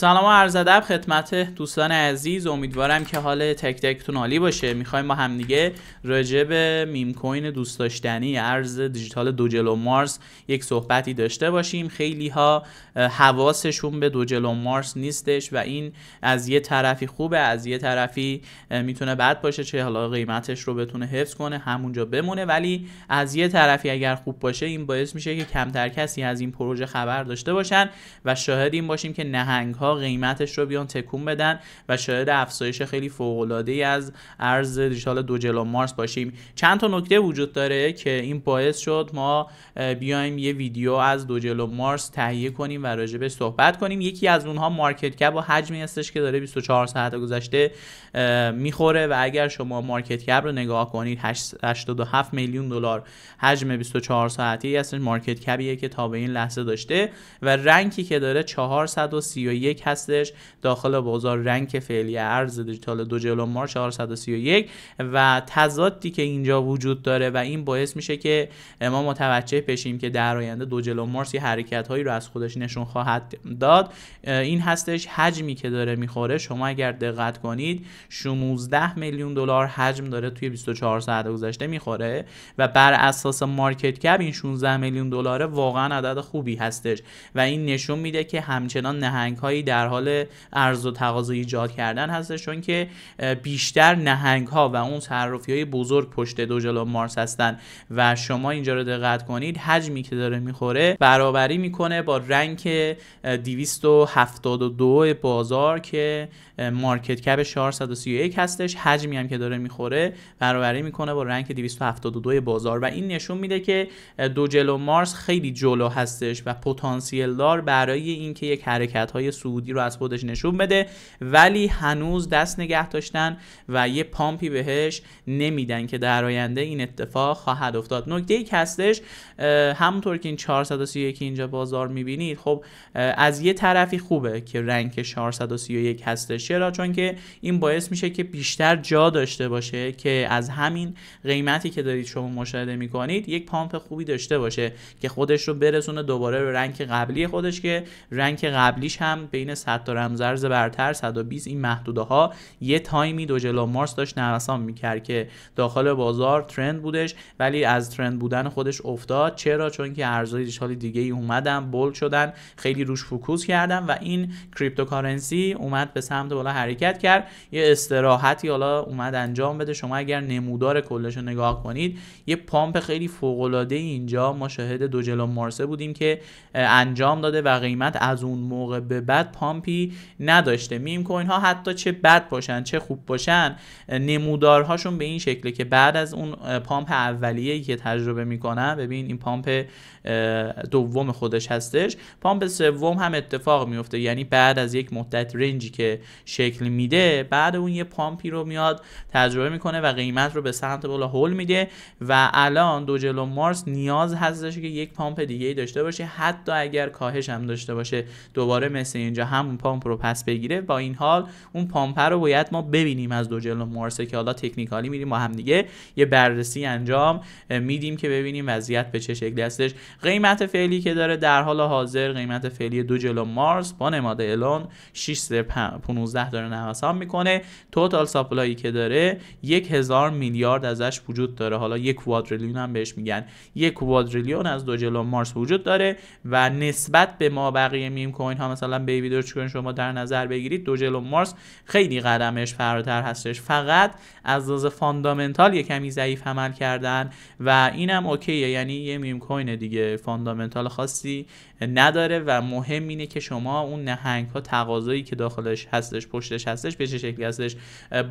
سلام و عرض ادب خدمت دوستان عزیز امیدوارم که حال تک تکتون عالی باشه میخوایم با همدیگه راجع به میم کوین دوست داشتنی ارز دیجیتال دوجلو مارس یک صحبتی داشته باشیم خیلی ها حواسشون به دوجلو مارس نیستش و این از یه طرفی خوبه از یه طرفی میتونه بد باشه چه حالا قیمتش رو بتونه حفظ کنه همونجا بمونه ولی از یه طرفی اگر خوب باشه این باعث میشه که کمتر کسی از این پروژه خبر داشته باشن و شاهد این باشیم که نهنگ ها قیمتش رو بیان تکون بدن و شاید افزایش خیلی فوق العاده از ارز دیجیتال دو جلو مارس باشیم چند تا نکته وجود داره که این باعث شد ما بیایم یه ویدیو از دو جلو مارس تهیه کنیم و راجبش صحبت کنیم یکی از اونها مارکت کپ و حجمی هستش که داره 24 ساعت گذشته میخوره و اگر شما مارکت کپ رو نگاه کنید 87 میلیون دلار حجم 24 ساعتی هستش مارکت کپیه که تا به این لحظه داشته و رنکی که داره 431 هستش داخل بازار رنگ فعلی ارز دیجیتال دو جلو مار 431 و تضادی که اینجا وجود داره و این باعث میشه که ما متوجه بشیم که در آینده دو جلو مارس یه حرکت هایی رو از خودش نشون خواهد داد این هستش حجمی که داره میخوره شما اگر دقت کنید 16 میلیون دلار حجم داره توی 24 ساعت گذشته میخوره و بر اساس مارکت کپ این 16 میلیون دلاره واقعا عدد خوبی هستش و این نشون میده که همچنان نهنگ هایی در حال عرض و تقاضا ایجاد کردن هستش چون که بیشتر نهنگ ها و اون صرافی های بزرگ پشت دو جلو مارس هستن و شما اینجا رو دقت کنید حجمی که داره میخوره برابری میکنه با رنگ 272 بازار که مارکت کپ 431 هستش حجمی هم که داره میخوره برابری میکنه با رنگ 272 بازار و این نشون میده که دو جلو مارس خیلی جلو هستش و پتانسیل دار برای اینکه یک حرکت های سود رو از خودش نشون بده ولی هنوز دست نگه داشتن و یه پامپی بهش نمیدن که در آینده این اتفاق خواهد افتاد نکته ای هستش همونطور که این 431 اینجا بازار میبینید خب از یه طرفی خوبه که رنگ 431 هستش چرا چون که این باعث میشه که بیشتر جا داشته باشه که از همین قیمتی که دارید شما مشاهده میکنید یک پامپ خوبی داشته باشه که خودش رو برسونه دوباره به رنگ قبلی خودش که رنگ قبلیش هم بین 100 تا رمزرز برتر 120 این محدوده ها یه تایمی دو جلو مارس داشت نرسان میکرد که داخل بازار ترند بودش ولی از ترند بودن خودش افتاد چرا چون که ارزهای دیجیتال دیگه ای اومدن بولد شدن خیلی روش فوکوس کردن و این کریپتوکارنسی اومد به سمت بالا حرکت کرد یه استراحتی حالا اومد انجام بده شما اگر نمودار کلش رو نگاه کنید یه پامپ خیلی فوق العاده اینجا ما شاهد جلو مارسه بودیم که انجام داده و قیمت از اون موقع به بعد پامپی نداشته میم کوین ها حتی چه بد باشن چه خوب باشن نمودارهاشون به این شکله که بعد از اون پامپ اولیه که تجربه میکنن ببین این پامپ دوم خودش هستش پامپ سوم هم اتفاق میفته یعنی بعد از یک مدت رنجی که شکل میده بعد اون یه پامپی رو میاد تجربه میکنه و قیمت رو به سمت بالا هول میده و الان جلو مارس نیاز هستش که یک پامپ دیگه ای داشته باشه حتی اگر کاهش هم داشته باشه دوباره مثل اینجا همون پامپ رو پس بگیره با این حال اون پامپ رو باید ما ببینیم از دو جلو مارسه که حالا تکنیکالی میریم با هم دیگه یه بررسی انجام میدیم که ببینیم وضعیت به چه شکلی هستش قیمت فعلی که داره در حال حاضر قیمت فعلی دو جلو مارس با نماد الان 615 15 داره نوسان میکنه توتال ساپلایی که داره 1000 میلیارد ازش وجود داره حالا یک کوادریلیون هم بهش میگن یک کوادریلیون از دو جلو مارس وجود داره و نسبت به ما بقیه میم کوین ها مثلا بیبی ویدیو شما در نظر بگیرید دو جلو مارس خیلی قدمش فراتر هستش فقط از لحاظ فاندامنتال یه کمی ضعیف عمل کردن و اینم اوکیه یعنی یه میم کوین دیگه فاندامنتال خاصی نداره و مهم اینه که شما اون نهنگ ها تقاضایی که داخلش هستش پشتش هستش به چه شکلی هستش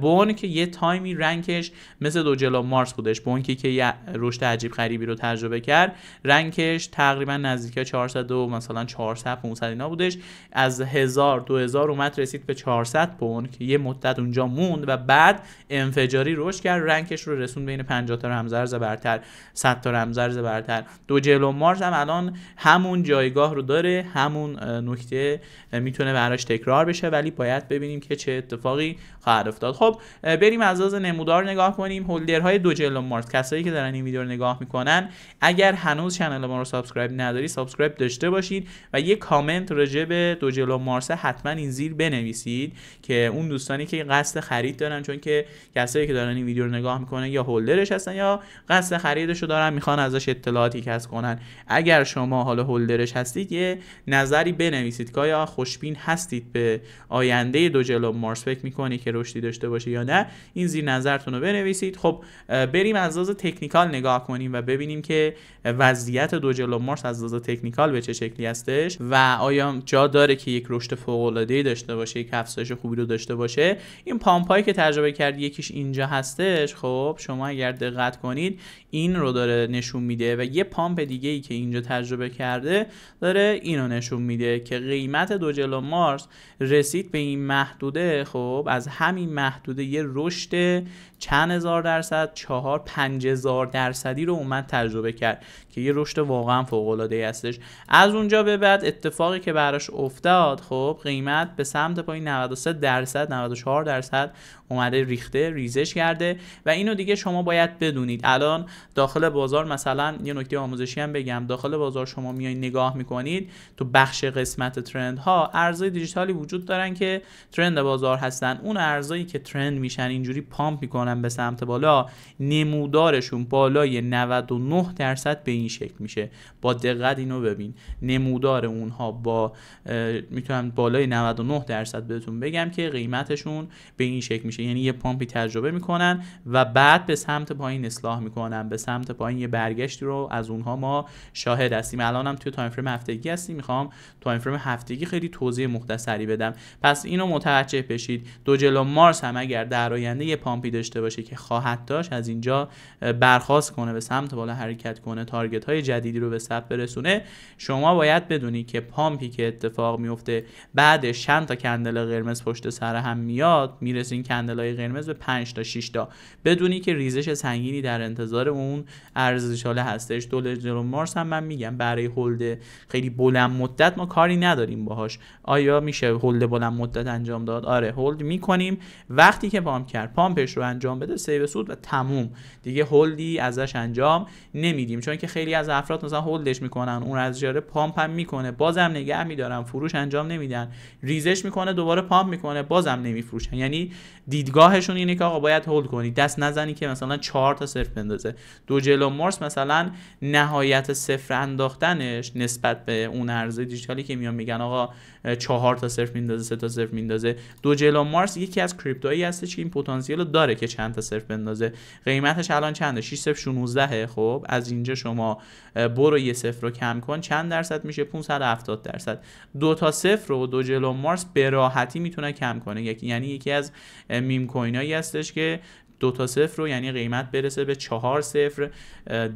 بون که یه تایمی رنگش مثل دو جلو مارس بودش بونکی که یه رشد عجیب غریبی رو تجربه کرد رنگش تقریبا نزدیک 400 و مثلا 400 500 اینا بودش از 1000 2000 اومد رسید به 400 بون که یه مدت اونجا موند و بعد انفجاری رشد کرد رنگش رو رسون بین 50 تا رمزارز برتر 100 تا رمزرز برتر دو جلو مارس هم الان همون جای نگاه رو داره همون نکته میتونه براش تکرار بشه ولی باید ببینیم که چه اتفاقی خواهد افتاد خب بریم از از نمودار نگاه کنیم های دو جلو مارس کسایی که دارن این ویدیو رو نگاه میکنن اگر هنوز کانال ما رو سابسکرایب نداری سابسکرایب داشته باشید و یه کامنت راجع به دو جلو مارس حتما این زیر بنویسید که اون دوستانی که قصد خرید دارن چون که کسایی که دارن این ویدیو رو نگاه میکنن یا هولدرش هستن یا قصد خریدش دارن میخوان ازش اطلاعاتی کسب کنن اگر شما حالا هولدرش هستید یه نظری بنویسید که آیا خوشبین هستید به آینده جلو مارس فکر میکنی که رشدی داشته باشه یا نه این زیر نظرتون رو بنویسید خب بریم از لحاظ تکنیکال نگاه کنیم و ببینیم که وضعیت جلو مارس از لحاظ تکنیکال به چه شکلی هستش و آیا جا داره که یک رشد فوق العاده داشته باشه یک افزایش خوبی رو داشته باشه این پامپایی که تجربه کرد یکیش اینجا هستش خب شما اگر دقت کنید این رو داره نشون میده و یه پامپ دیگه ای که اینجا تجربه کرده داره اینو نشون میده که قیمت دو جلو مارس رسید به این محدوده خب از همین محدوده یه رشد چند هزار درصد چهار پنج هزار درصدی رو اومد تجربه کرد که یه رشد واقعا فوق العاده هستش از اونجا به بعد اتفاقی که براش افتاد خب قیمت به سمت پایین 93 درصد 94 درصد اومده ریخته ریزش کرده و اینو دیگه شما باید بدونید الان داخل بازار مثلا یه نکته آموزشی هم بگم داخل بازار شما میای نگاه میکنید تو بخش قسمت ترند ها ارزهای دیجیتالی وجود دارن که ترند بازار هستن اون ارزایی که ترند میشن اینجوری پامپ میکنن به سمت بالا نمودارشون بالای 99 درصد به این شکل میشه با دقت اینو ببین نمودار اونها با میتونم بالای 99 درصد بهتون بگم که قیمتشون به این شکل میشه یعنی یه پامپی تجربه میکنن و بعد به سمت پایین اصلاح میکنن به سمت پایین یه برگشتی رو از اونها ما شاهد هستیم هم توی تایم فریم هفتگی هستی میخوام تایم فریم هفتگی خیلی توضیح مختصری بدم پس اینو متوجه بشید دو جلو مارس هم اگر در آینده یه پامپی داشته باشه که خواهد داشت از اینجا برخاست کنه به سمت بالا حرکت کنه تارگت های جدیدی رو به صف برسونه شما باید بدونی که پامپی که اتفاق میفته بعدش چند تا کندل قرمز پشت سر هم میاد میرسین کندل های قرمز به 5 تا 6 تا بدونی که ریزش سنگینی در انتظار اون ارزشاله هستش دلار جلو مارس هم من میگم برای هولد خیلی بلند مدت ما کاری نداریم باهاش آیا میشه هولد بلند مدت انجام داد آره هولد میکنیم وقتی که پامپ کرد پامپش رو انجام بده سیو سود و تموم دیگه هولدی ازش انجام نمیدیم چون که خیلی خیلی از افراد مثلا هولدش میکنن اون از جاره پامپ هم میکنه بازم نگه میدارن فروش انجام نمیدن ریزش میکنه دوباره پامپ میکنه بازم نمیفروشن یعنی دیدگاهشون اینه که آقا باید هولد کنی دست نزنی که مثلا چهار تا صفر بندازه دو جلو مارس مثلا نهایت صفر انداختنش نسبت به اون ارز دیجیتالی که میان میگن آقا چهار تا صفر میندازه سه تا صفر میندازه دو جلو مارس یکی از کریپتوهایی هستش که این پتانسیل رو داره که چند تا صفر بندازه قیمتش الان چنده 6 صفر 16 خب از اینجا شما برو یه صفر رو کم کن چند درصد میشه 570 درصد دو تا صفر رو دو جلو مارس به راحتی میتونه کم کنه یعنی یکی از میم کوینایی هستش که دو تا صفر رو یعنی قیمت برسه به چهار صفر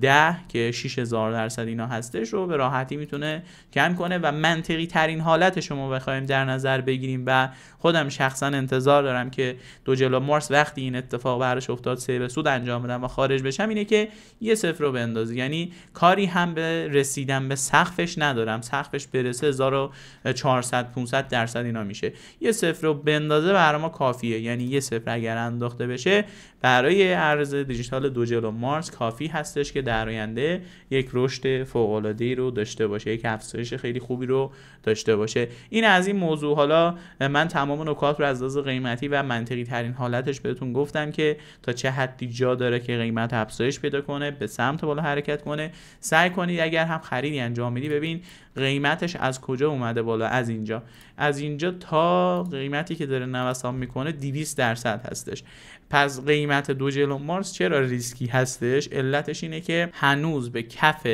ده که 6000 درصد اینا هستش رو به راحتی میتونه کم کنه و منطقی ترین حالت رو ما بخوایم در نظر بگیریم و خودم شخصا انتظار دارم که دو جلو مارس وقتی این اتفاق براش افتاد به سود انجام بدم و خارج بشم اینه که یه صفر رو بندازی یعنی کاری هم به رسیدن به سقفش ندارم سقفش برسه 1400 500 درصد اینا میشه یه صفر رو بندازه برای ما کافیه یعنی یه صفر اگر انداخته بشه برای ارز دیجیتال دو و مارس کافی هستش که در آینده یک رشد العاده رو داشته باشه یک افزایش خیلی خوبی رو داشته باشه این از این موضوع حالا من تمام نکات رو از لحاظ قیمتی و منطقی ترین حالتش بهتون گفتم که تا چه حدی جا داره که قیمت افزایش پیدا کنه به سمت بالا حرکت کنه سعی کنید اگر هم خریدی انجام میدی ببین قیمتش از کجا اومده بالا از اینجا از اینجا تا قیمتی که داره نوسان میکنه 200 درصد هستش پس قیمت دو جلو مارس چرا ریسکی هستش علتش اینه که هنوز به کف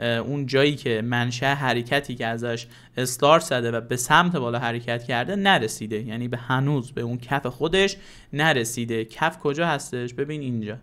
اون جایی که منشه حرکتی که ازش استار زده و به سمت بالا حرکت کرده نرسیده یعنی به هنوز به اون کف خودش نرسیده کف کجا هستش ببین اینجا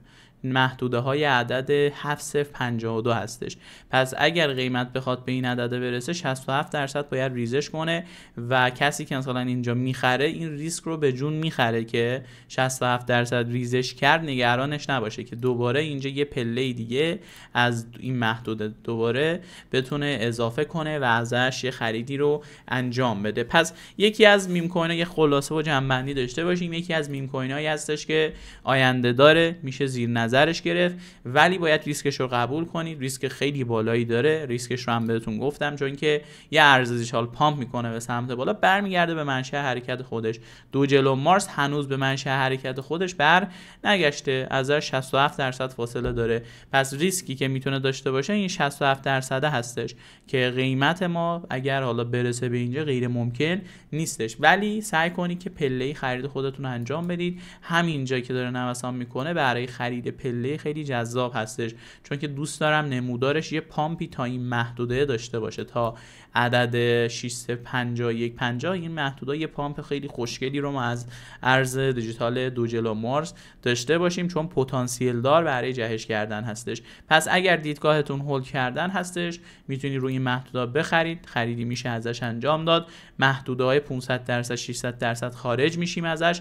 محدوده های عدد 7.52 هستش پس اگر قیمت بخواد به این عدد برسه 67 درصد باید ریزش کنه و کسی که مثلا اینجا میخره این ریسک رو به جون میخره که 67 درصد ریزش کرد نگرانش نباشه که دوباره اینجا یه پله دیگه از این محدوده دوباره بتونه اضافه کنه و ازش یه خریدی رو انجام بده پس یکی از میم کوین خلاصه و جنبندی داشته باشیم یکی از میم کوین هستش که آینده داره میشه زیر نظر نظرش گرفت ولی باید ریسکش رو قبول کنید ریسک خیلی بالایی داره ریسکش رو هم بهتون گفتم چون که یه ارزش حال پامپ میکنه به سمت بالا برمیگرده به منشه حرکت خودش دو جلو مارس هنوز به منشه حرکت خودش بر نگشته از 67 درصد فاصله داره پس ریسکی که میتونه داشته باشه این 67 درصد هستش که قیمت ما اگر حالا برسه به اینجا غیر ممکن نیستش ولی سعی کنید که پله خرید خودتون انجام بدید همینجا که داره نوسان میکنه برای خرید پله خیلی جذاب هستش چون که دوست دارم نمودارش یه پامپی تا این محدوده داشته باشه تا عدد 651 50 این محدوده یه پامپ خیلی خوشگلی رو ما از ارز دیجیتال دو جلو مارس داشته باشیم چون پتانسیل دار برای جهش کردن هستش پس اگر دیدگاهتون هول کردن هستش میتونی روی این محدودا بخرید خریدی میشه ازش انجام داد محدوده های 500 درصد 600 درصد خارج میشیم ازش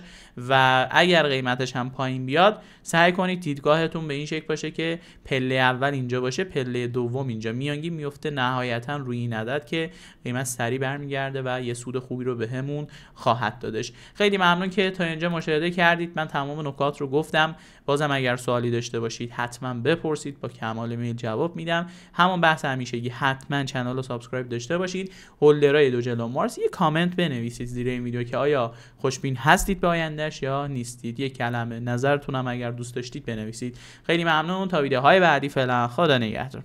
و اگر قیمتش هم پایین بیاد سعی کنید دیدگاه نگاهتون به این شکل باشه که پله اول اینجا باشه پله دوم اینجا میانگی میفته نهایتا روی این عدد که قیمت سری برمیگرده و یه سود خوبی رو بهمون به خواهد دادش خیلی ممنون که تا اینجا مشاهده کردید من تمام نکات رو گفتم بازم اگر سوالی داشته باشید حتما بپرسید با کمال میل جواب میدم همون بحث همیشگی حتما کانال رو سابسکرایب داشته باشید هولدرای دو جلو مارس یه کامنت بنویسید زیر این ویدیو که آیا خوشبین هستید به آیندهش یا نیستید یه کلمه نظرتونم اگر دوست داشتید بنویسید خیلی ممنون تا ویدیوهای بعدی فعلا خدا نگهدار